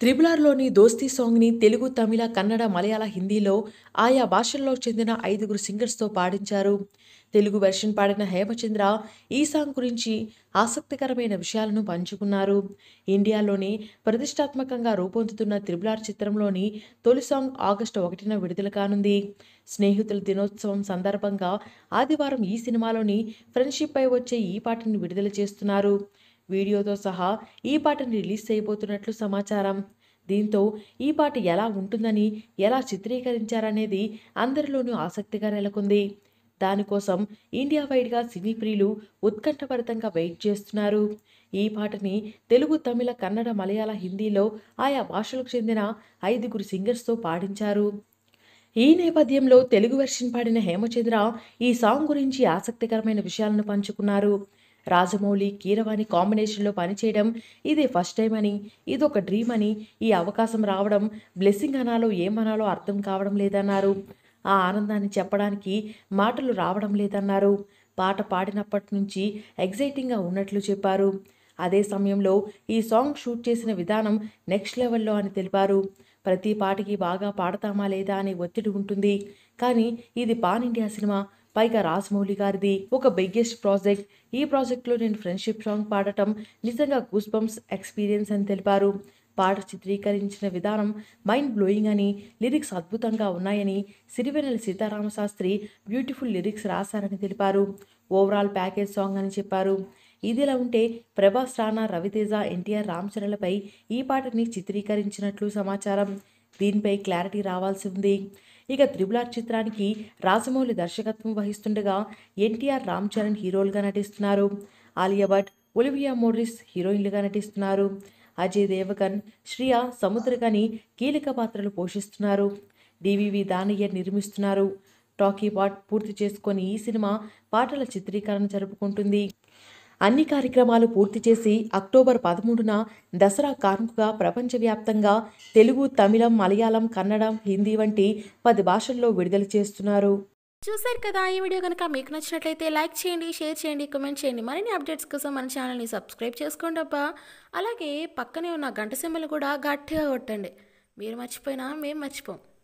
త్రిబులార్లోని దోస్తీ సాంగ్ని తెలుగు తమిళ కన్నడ మలయాళ హిందీలో ఆయా భాషల్లో చెందిన ఐదుగురు సింగర్స్తో పాడించారు తెలుగు వెర్షన్ పాడిన హేమచంద్ర ఈ సాంగ్ గురించి ఆసక్తికరమైన విషయాలను పంచుకున్నారు ఇండియాలోని ప్రతిష్టాత్మకంగా రూపొందుతున్న త్రిబులార్ చిత్రంలోని తొలి సాంగ్ ఆగస్టు ఒకటిన విడుదల కానుంది స్నేహితుల దినోత్సవం సందర్భంగా ఆదివారం ఈ సినిమాలోని ఫ్రెండ్షిప్పై వచ్చే ఈ పాటను విడుదల చేస్తున్నారు వీడియోతో సహా ఈ పాటను రిలీజ్ చేయబోతున్నట్లు సమాచారం దీంతో ఈ పాట ఎలా ఉంటుందని ఎలా చిత్రీకరించారనేది అందరిలోనూ ఆసక్తిగా నెలకొంది దానికోసం ఇండియా వైడ్గా సినీ ప్రియులు ఉత్కంఠభరితంగా వెయిట్ చేస్తున్నారు ఈ పాటని తెలుగు తమిళ కన్నడ మలయాళ హిందీలో ఆయా భాషలకు చెందిన ఐదుగురు సింగర్స్తో పాడించారు ఈ నేపథ్యంలో తెలుగు వెర్షన్ పాడిన హేమచంద్ర ఈ సాంగ్ గురించి ఆసక్తికరమైన విషయాలను పంచుకున్నారు రాజమౌళి కీరవాణి కాంబినేషన్లో పనిచేయడం ఇదే ఫస్ట్ టైం అని ఇదొక డ్రీమ్ అని ఈ అవకాశం రావడం బ్లెస్సింగ్ అనాలో ఏమనాలో అర్థం కావడం లేదన్నారు ఆ ఆనందాన్ని చెప్పడానికి మాటలు రావడం లేదన్నారు పాట పాడినప్పటి నుంచి ఎగ్జైటింగ్గా ఉన్నట్లు చెప్పారు అదే సమయంలో ఈ సాంగ్ షూట్ చేసిన విధానం నెక్స్ట్ లెవెల్లో అని తెలిపారు ప్రతి పాటకి బాగా పాడతామా లేదా అనే ఒత్తిడి ఉంటుంది కానీ ఇది పాన్ ఇండియా సినిమా పైగా రాజమౌళి గారిది ఒక బిగ్గెస్ట్ ప్రాజెక్ట్ ఈ ప్రాజెక్ట్లో నేను ఫ్రెండ్షిప్ సాంగ్ పాడటం నిజంగా గూస్ ఎక్స్పీరియన్స్ అని తెలిపారు పాట చిత్రీకరించిన విధానం మైండ్ బ్లోయింగ్ అని లిరిక్స్ అద్భుతంగా ఉన్నాయని సిరివెన్నెల సీతారామశాస్త్రి బ్యూటిఫుల్ లిరిక్స్ రాశారని తెలిపారు ఓవరాల్ ప్యాకేజ్ సాంగ్ అని చెప్పారు ఇదిలా ఉంటే ప్రభాస్ రాణా రవితేజ ఎన్టీఆర్ రామ్ చరణ్లపై ఈ పాటని చిత్రీకరించినట్లు సమాచారం దీనిపై క్లారిటీ రావాల్సి ఉంది ఇక త్రిబులార్ చిత్రానికి రాజమౌళి దర్శకత్వం వహిస్తుండగా ఎన్టీఆర్ రామ్ చరణ్ హీరోలుగా నటిస్తున్నారు ఆలియా భట్ ఒలివియా మోరిస్ హీరోయిన్లుగా నటిస్తున్నారు అజయ్ దేవగన్ శ్రియా సముద్రకని కీలక పాత్రలు పోషిస్తున్నారు డివివి దానయ్య నిర్మిస్తున్నారు టాకీ పాట్ పూర్తి చేసుకొని ఈ సినిమా పాటల చిత్రీకరణ జరుపుకుంటుంది అన్ని కార్యక్రమాలు పూర్తి చేసి అక్టోబర్ పదమూడున దసరా కార్మికుగా ప్రపంచవ్యాప్తంగా తెలుగు తమిళం మలయాళం కన్నడం హిందీ వంటి పది భాషల్లో విడుదల చేస్తున్నారు చూసారు కదా ఈ వీడియో కనుక మీకు నచ్చినట్లయితే లైక్ చేయండి షేర్ చేయండి కమెంట్ చేయండి మరిన్ని అప్డేట్స్ కోసం మన ఛానల్ని సబ్స్క్రైబ్ చేసుకోండి అబ్బా అలాగే పక్కనే ఉన్న గంట సింబల్ కూడా గట్టిగా కొట్టండి మీరు మర్చిపోయినా మేము మర్చిపోం